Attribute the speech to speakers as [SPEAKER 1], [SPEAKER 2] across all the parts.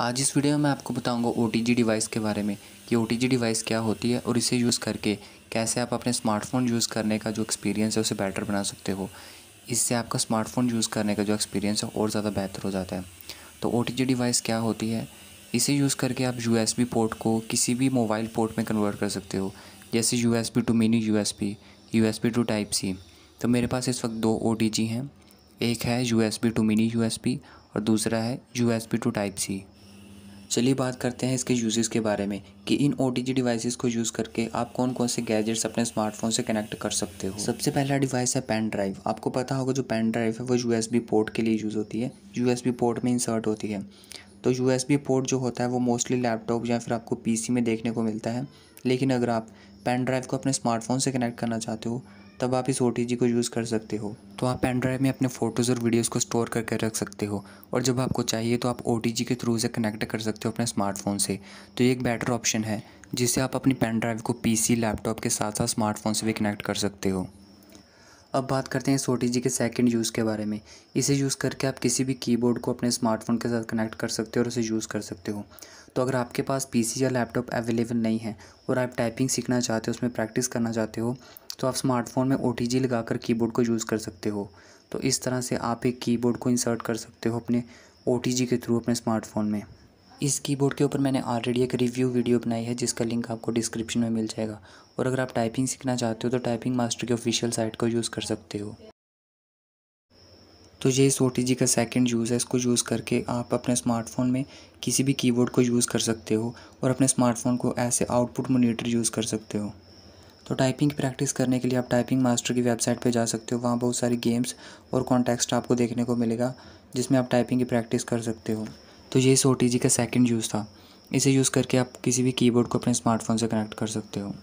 [SPEAKER 1] आज इस वीडियो में मैं आपको बताऊंगा ओ डिवाइस के बारे में कि ओ डिवाइस क्या होती है और इसे यूज़ करके कैसे आप अपने स्मार्टफ़ोन यूज़ करने का जो एक्सपीरियंस है उसे बेटर बना सकते हो इससे आपका स्मार्टफ़ोन यूज़ करने का जो एक्सपीरियंस है और ज़्यादा बेहतर हो जाता है तो ओ डिवाइस क्या होती है इसे यूज़ करके आप यू पोर्ट को किसी भी मोबाइल पोर्ट में कन्वर्ट कर सकते हो जैसे U S to mini U S to type C तो मेरे पास इस वक्त दो ओ हैं एक है यू टू मिनी यू और दूसरा है यू टू टाइप सी चलिए बात करते हैं इसके यूजेस के बारे में कि इन ओ टी डिवाइसेस को यूज़ करके आप कौन कौन से गैजेट्स अपने स्मार्टफोन से कनेक्ट कर सकते हो सबसे पहला डिवाइस है पेन ड्राइव आपको पता होगा जो पेन ड्राइव है वो यू पोर्ट के लिए यूज़ होती है यू पोर्ट में इंसर्ट होती है तो यू पोर्ट जो होता है वो मोस्टली लैपटॉप या फिर आपको पी में देखने को मिलता है लेकिन अगर आप पेन ड्राइव को अपने स्मार्टफोन से कनेक्ट करना चाहते हो तब आप इस ओ को यूज़ कर सकते हो तो आप पेन ड्राइव में अपने फ़ोटोज़ और वीडियोज़ को स्टोर करके रख सकते हो और जब आपको चाहिए तो आप ओ के थ्रू से कनेक्ट कर सकते हो अपने स्मार्टफोन से तो ये एक बेटर ऑप्शन है जिससे आप अपनी पेन ड्राइव को पीसी लैपटॉप के साथ साथ स्मार्टफोन से भी कनेक्ट कर सकते हो अब बात करते हैं सोटी जी के सेकंड यूज़ के बारे में इसे यूज़ करके आप किसी भी कीबोर्ड को अपने स्मार्टफोन के साथ कनेक्ट कर सकते हो और उसे यूज़ कर सकते हो तो अगर आपके पास पीसी या लैपटॉप अवेलेबल नहीं है और आप टाइपिंग सीखना चाहते हो उसमें प्रैक्टिस करना चाहते हो तो आप स्मार्टफोन में ओ लगाकर कीबोर्ड को यूज़ कर सकते हो तो इस तरह से आप एक कीबोर्ड को इंसर्ट कर सकते हो अपने ओ के थ्रू अपने स्मार्टफोन में इस कीबोर्ड के ऊपर मैंने ऑलरेडी एक रिव्यू वीडियो बनाई है जिसका लिंक आपको डिस्क्रिप्शन में मिल जाएगा और अगर आप टाइपिंग सीखना चाहते हो तो टाइपिंग मास्टर के ऑफिशियल साइट को यूज़ कर सकते हो तो ये इस ओ का सेकंड यूज़ है इसको यूज़ करके आप अपने स्मार्टफोन में किसी भी कीबोर्ड को यूज़ कर सकते हो और अपने स्मार्टफोन को ऐसे आउटपुट मोनीटर यूज़ कर सकते हो तो टाइपिंग की प्रैक्टिस करने के लिए आप टाइपिंग मास्टर की वेबसाइट पर जा सकते हो वहाँ बहुत सारी गेम्स और कॉन्टेक्स्ट आपको देखने को मिलेगा जिसमें आप टाइपिंग की प्रैक्टिस कर सकते हो तो ये इस ओ का सेकंड यूज़ था इसे यूज़ करके आप किसी भी कीबोर्ड को अपने स्मार्टफोन से कनेक्ट कर सकते हो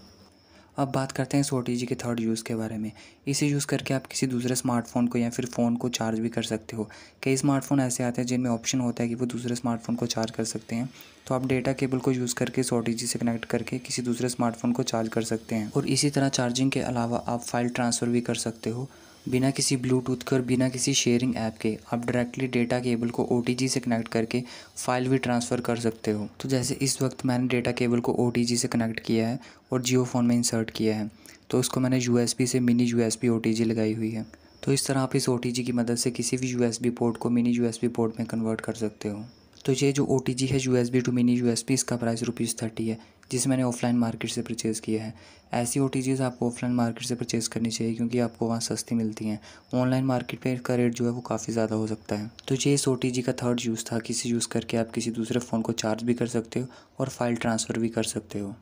[SPEAKER 1] अब बात करते हैं इस ओ के थर्ड यूज़ के बारे में इसे यूज़ करके आप किसी दूसरे स्मार्टफोन को या फिर फ़ोन को चार्ज भी कर सकते हो कई स्मार्टफोन ऐसे आते हैं जिनमें ऑप्शन होता है कि वो दूसरे स्मार्टफोन को चार्ज कर सकते हैं तो आप डेटा केबल को यूज़ करके इस ओ से कनेक्ट करके किसी दूसरे स्मार्टफोन को चार्ज कर सकते हैं और इसी तरह चार्जिंग के अलावा आप फाइल ट्रांसफ़र भी कर सकते हो बिना किसी ब्लूटूथ के और बिना किसी शेयरिंग ऐप के आप डायरेक्टली डेटा केबल को ओ से कनेक्ट करके फाइल भी ट्रांसफ़र कर सकते हो तो जैसे इस वक्त मैंने डेटा केबल को ओ से कनेक्ट किया है और जियो फ़ोन में इंसर्ट किया है तो उसको मैंने यू से मिनी यू एस लगाई हुई है तो इस तरह आप इस ओ की मदद से किसी भी यू पोर्ट को मिनी यू पोर्ट में कन्वर्ट कर सकते हो तो ये जो ओ है U S B to mini U इसका प्राइस रुपीज़ थर्टी है जिसे मैंने ऑफलाइन मार्केट से परचेज़ किया है ऐसी ओ आपको ऑफलाइन मार्केट से परचेज़ करनी चाहिए क्योंकि आपको वहाँ सस्ती मिलती हैं ऑनलाइन मार्केट पर इसका रेट जो है वो काफ़ी ज़्यादा हो सकता है तो ये इस ओ का थर्ड यूज़ था किसी यूज़ करके आप किसी दूसरे फ़ोन को चार्ज भी कर सकते हो और फाइल ट्रांसफ़र भी कर सकते हो